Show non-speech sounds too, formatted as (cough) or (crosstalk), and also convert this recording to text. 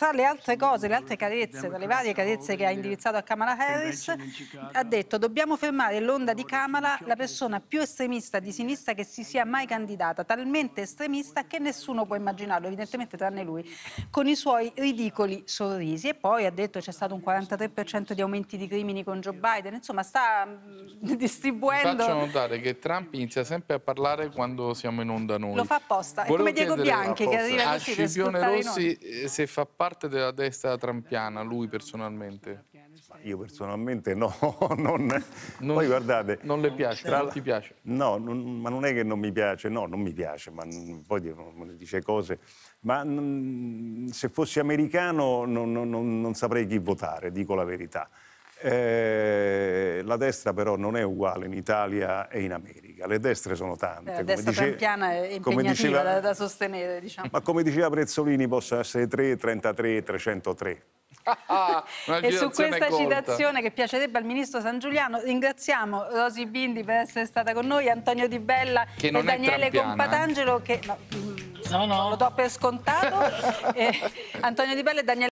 tra le altre cose, le altre carezze, tra le varie carezze che ha indirizzato a Kamala Harris, ha detto dobbiamo fermare l'onda di Kamala, la persona più estremista di sinistra che si sia mai candidata, talmente estremista che nessuno può immaginarlo, evidentemente tranne lui, con i suoi ridicoli sorrisi. E poi ha detto c'è stato un 43% di aumenti di crimini con Joe Biden, insomma sta mm, (laughs) distribuendo... Faccio notare che Trump inizia sempre a parlare quando siamo in onda noi. Lo fa apposta, è Volevo come Diego Bianchi che arriva a Scipione Rossi eh, se fa parte parte della destra trampiana, lui personalmente? Io personalmente no, (laughs) non... non Poi guardate... Non le piace, tra... non ti piace? No, non, ma non è che non mi piace, no, non mi piace, ma poi dice cose... Ma se fossi americano non saprei chi votare, dico la verità. Eh, la destra però non è uguale in Italia e in America politica, le destre sono tante. Eh, destra dice, è impegnativa diceva, da, da, sostenere, diciamo. Ma come diceva Prezzolini, possono essere 3, 33, 303. Ah, e su questa corta. citazione che piacerebbe al ministro San Giuliano ringraziamo Rosi Bindi per essere stata con noi, Antonio Di Bella e Daniele eh. Compatangelo che no, mm, no, no. lo do per scontato, (laughs) eh, Antonio Di Bella e Daniele